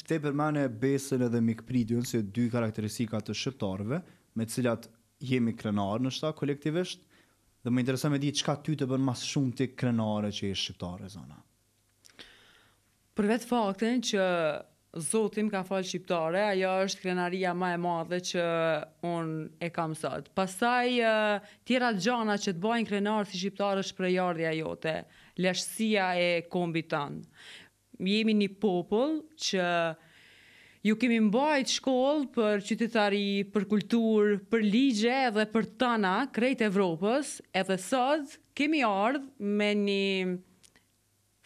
që te përmane besën edhe mikpridion se dy karakteristika të shqiptarëve me cilat jemi krenarë në shta kolektivisht dhe më interesa me di qka ty të bën mas shumë të krenare që e shqiptare zona. Për vetë faktin që zotim ka falë shqiptare, ajo është krenaria ma e madhe që unë e kam sot. Pasaj tjera gjana që të bajnë krenarë si shqiptare është prejardhja jote, lëshësia e kombi tanë jemi një popull që ju kemi mbajt shkollë për qytetari, për kulturë, për ligje dhe për tana krejt Evropës, edhe sot kemi ardhë me një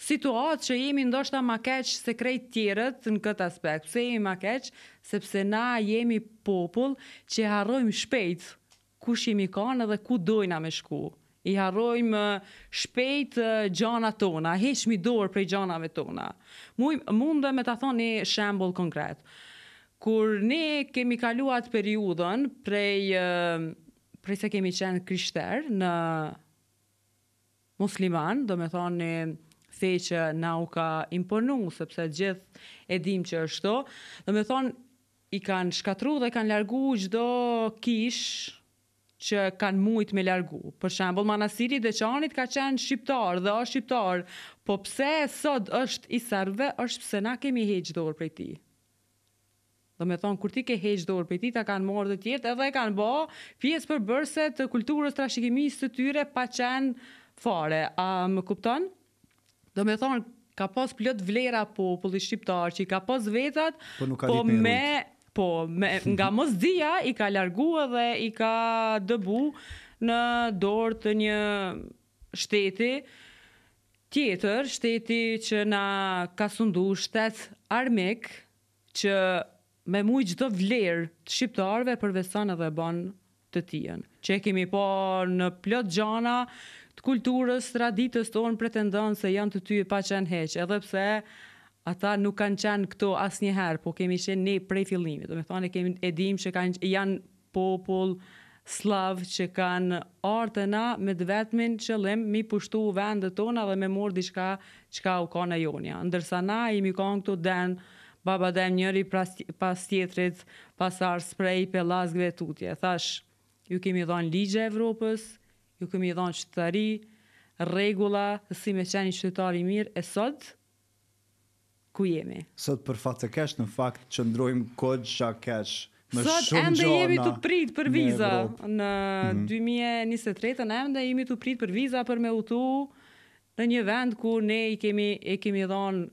situatë që jemi ndoshta ma keq se krejt tjerët në këtë aspekt. Se jemi ma keq, sepse na jemi popull që harrojmë shpejt kush jemi kanë edhe ku dojna me shku i harrojmë shpejt gjana tona, heqmi dorë prej gjanave tona. Mu mundë me ta thoni shembull konkret. Kur ne kemi kaluar periudhën prej prej se kemi qenë krishter në musliman, do me thonë në që na u ka imponu, sepse gjithë edhim që është to, do me thonë i kanë shkatru dhe kanë largu gjdo kish që kanë mujt me largu. Për shembull manastiri Deçanit ka qenë shqiptar dhe është shqiptar, po pse sot është i serbëve është pse na kemi heqë dorë prej tij. Dhe me thonë, kur ti ke heqë dorë për ti, ta kanë morë dhe tjetë edhe kanë bo pjesë për bërse të kulturës të rashikimisë të tyre pa qenë fare. A më kupton? Dhe me thonë, ka pas pëllot vlera populli shqiptar, që i ka pas vetat, po, po me, Po, me, nga mos dhia i ka largu edhe i ka dëbu në dorë të një shteti tjetër, shteti që na ka sundu shtet armik, që me mu gjithë të vlerë të shqiptarve përveson edhe banë të tijen. Që e kemi po në plot gjana të kulturës, traditës tonë pretendon se janë të ty pa qenë heqë, edhe pse ata nuk kanë qenë këto asnjëherë, po kemi qenë ne prej fillimit. Do të thonë kemi e dimë që kanë janë popull slav që kanë ardhe na me të vetmin qëllim mi pushtu vendet tona dhe me morë diçka qka u ka në jonja. Ndërsa na i mi ka në këtu den, baba dem njëri pas tjetrit, pas ar sprej pe lasgve tutje. Thash, ju kemi dhonë ligje Evropës, ju kemi dhonë qëtëtari, regula, si me qeni qëtëtari mirë, e sot, ku jemi. Sot për fatë të kesh, në fakt që ndrojmë kodë kesh, Më Sot ende jemi të prit për viza në, në mm -hmm. 2023 në ende jemi të prit për viza për me utu në një vend ku ne i kemi, e kemi dhënë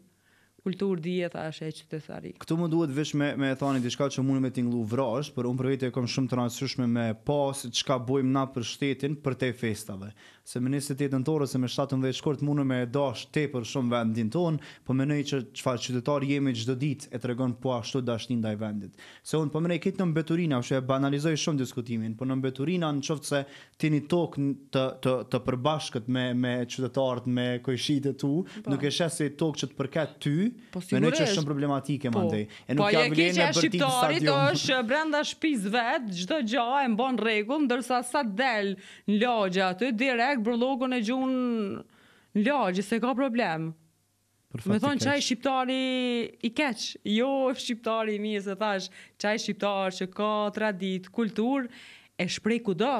kultur dije është e qytetari. Ktu më duhet vesh me me thani diçka që mund me tinglu vrosh, por un për vetë kam shumë të rëndësishme me pas çka bojm na për shtetin për te festave. Se me 28 torë se me 17 shkurt mundu me dash te për shumë vendin ton, po mendoj që çfarë qytetar jemi çdo ditë e tregon po ashtu dashnin ndaj vendit. Se un po mendoj këtë në mbeturina, ose e banalizoj shumë diskutimin, po në mbeturina në se tini tok të të të përbashkët me me qytetarët me kojshitë tu, po. nuk e shes se tok që të përket ty, po, si mendoj që është shumë problematike po, E nuk po, ja në stadion. Po shqiptarit është brenda shtëpisë vet, çdo gjë e mban rregull, ndërsa sa del në lagje aty direkt brullogun e gjun në lagje se ka problem. Me thonë qaj shqiptari i keq, jo shqiptari i mi, se thash, qaj shqiptar që ka tradit, kultur, e shprej ku do,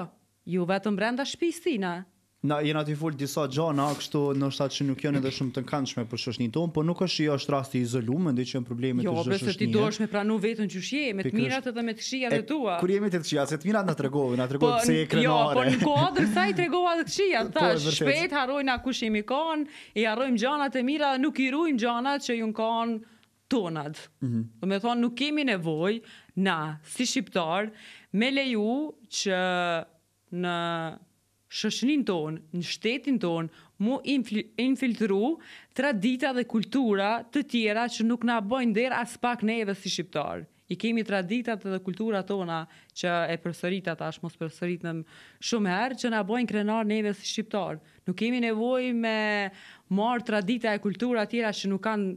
ju vetëm brenda tina Mhm. Na jeni aty fol disa gjëra kështu ndoshta që nuk janë edhe mm. shumë të këndshme për shoshnin ton, po nuk është jo është rasti i izoluar, mendoj që janë probleme jo, të shoshnisë. Jo, besoj ti duhesh me pranu veten që shje, me të mirat edhe me të këshillat e tua. Kur jemi te të këshillat, se të mirat na tregova, na tregova po, pse e krenoare. Jo, po në kuadër sa i tregova të këshillat, po, tash shpejt harrojnë kush jemi kon, i harrojm gjanat e mira dhe nuk i ruajm gjanat që ju kon tonat. Mm -hmm. Do nuk kemi nevojë na si shqiptar me leju që në shëshnin tonë, në shtetin tonë, mu infiltru tradita dhe kultura të tjera që nuk na bojnë dera as pak ne edhe si shqiptarë. I kemi traditat dhe kultura tona që e përsërit ata është mos përsërit në shumë herë që na bojnë krenar neve si shqiptarë. Nuk kemi nevoj me marë tradita e kultura tjera që nuk kanë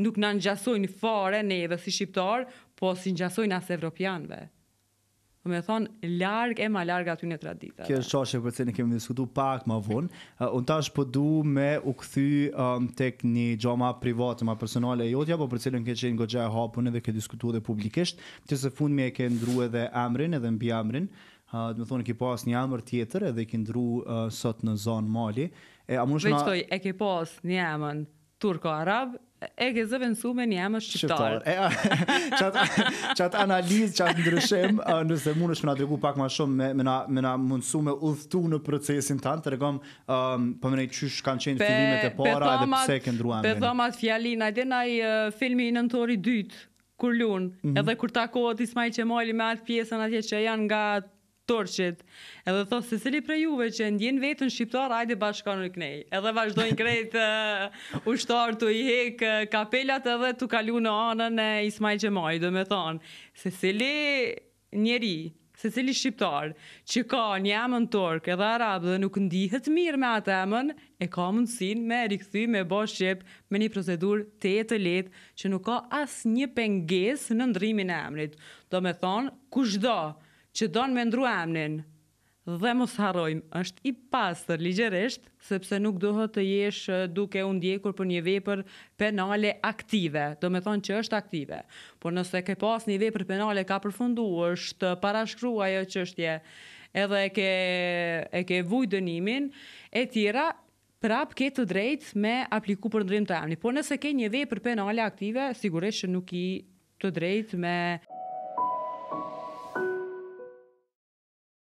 nuk në në gjasojnë fare neve si shqiptarë, po si në gjasojnë as evropianve dhe po me thonë, larg e ma larg aty në traditë. Kjo është qashe për cene kemi diskutu pak ma vonë. Uh, unë tash po du me u këthy um, tek një gjo private, ma personale e jotja, po për cilën ke qenë gogja e hapun edhe ke diskutu dhe publikisht, që se fund me e ke ndru edhe emrin edhe mbi emrin, uh, dhe me thonë, ke pas një emër tjetër edhe ke ndru uh, sot në zonë mali. E, a e ke pas një emën turko-arab e ke zë vendosur një shqiptar. Çat çat analizë çat ndryshim, nëse mundesh më na tregu pak më shumë me me na me na mundsu me në procesin tan, tregom ëm um, po më çysh kanë qenë filmet e para edhe pse ke ndruan. Pe dhomat fjalin, ai den ai filmi i nëntorit dytë kur lun, mm -hmm. edhe kur takohet Ismail Qemali me atë pjesën atje që janë nga torçit. Edhe thos se seli për juve që ndjen veten shqiptar, hajde bashkon në Knej. Edhe vazhdojnë krejt ushtar të i hek kapelat edhe tu kalu në anën e Ismail Xhemaj, domethën se seli njerëj se cili shqiptar që ka një amën tork edhe arab dhe nuk ndihet mirë me atë amën, e ka mundësin me rikëthy me bo shqip me një procedur të e të letë që nuk ka asë një penges në ndrimin e amërit. Do me thonë, kushdo që donë me ndru emnin. Dhe mos harrojmë, është i pasër ligjëresht sepse nuk duhet të jesh duke undjekur për një vepër penale aktive, do me thonë që është aktive. Por nëse ke pas një vepër penale ka përfundu, është parashkrua jo që është edhe e ke, e ke vuj dënimin, e tjera, prap ke të drejt me apliku për ndrim të emni. Por nëse ke një vepër penale aktive, sigurisht që nuk i të drejt me...